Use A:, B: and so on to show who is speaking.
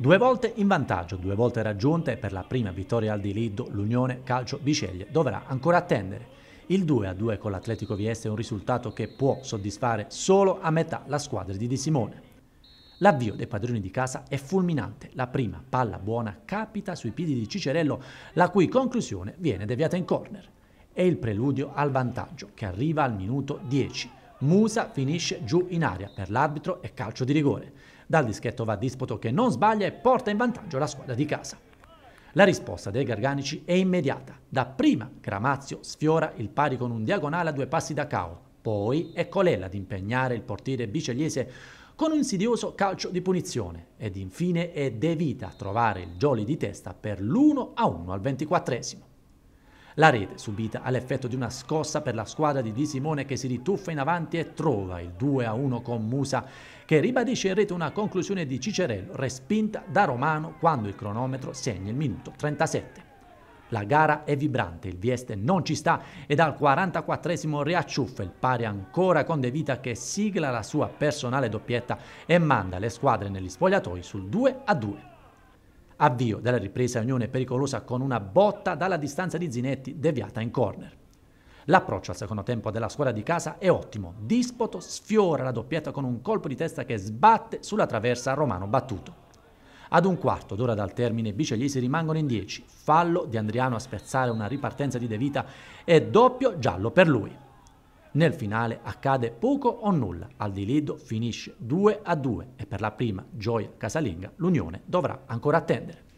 A: Due volte in vantaggio, due volte raggiunte e per la prima vittoria al di Lido, l'Unione Calcio Biceglie dovrà ancora attendere. Il 2-2 con l'Atletico Vieste è un risultato che può soddisfare solo a metà la squadra di Di Simone. L'avvio dei padroni di casa è fulminante, la prima palla buona capita sui piedi di Cicerello, la cui conclusione viene deviata in corner. È il preludio al vantaggio che arriva al minuto 10. Musa finisce giù in aria per l'arbitro e calcio di rigore. Dal dischetto va Dispoto che non sbaglia e porta in vantaggio la squadra di casa. La risposta dei Garganici è immediata. Da prima Gramazio sfiora il pari con un diagonale a due passi da Cao, poi è Colella ad impegnare il portiere bicegliese con un insidioso calcio di punizione ed infine è De Vita a trovare il jolly di testa per l'1-1 al 24 la rete subita all'effetto di una scossa per la squadra di Di Simone che si rituffa in avanti e trova il 2-1 con Musa che ribadisce in rete una conclusione di Cicerello respinta da Romano quando il cronometro segna il minuto 37. La gara è vibrante, il Vieste non ci sta e dal 44esimo riacciuffa il pari ancora con De Vita che sigla la sua personale doppietta e manda le squadre negli spogliatoi sul 2 a 2. Avvio della ripresa Unione pericolosa con una botta dalla distanza di Zinetti deviata in corner. L'approccio al secondo tempo della squadra di casa è ottimo. Dispoto sfiora la doppietta con un colpo di testa che sbatte sulla traversa Romano battuto. Ad un quarto d'ora dal termine biceglisi rimangono in 10. Fallo di Andriano a spezzare una ripartenza di De Vita e doppio giallo per lui. Nel finale accade poco o nulla, Al di Aldilido finisce 2 a 2 e per la prima gioia casalinga l'Unione dovrà ancora attendere.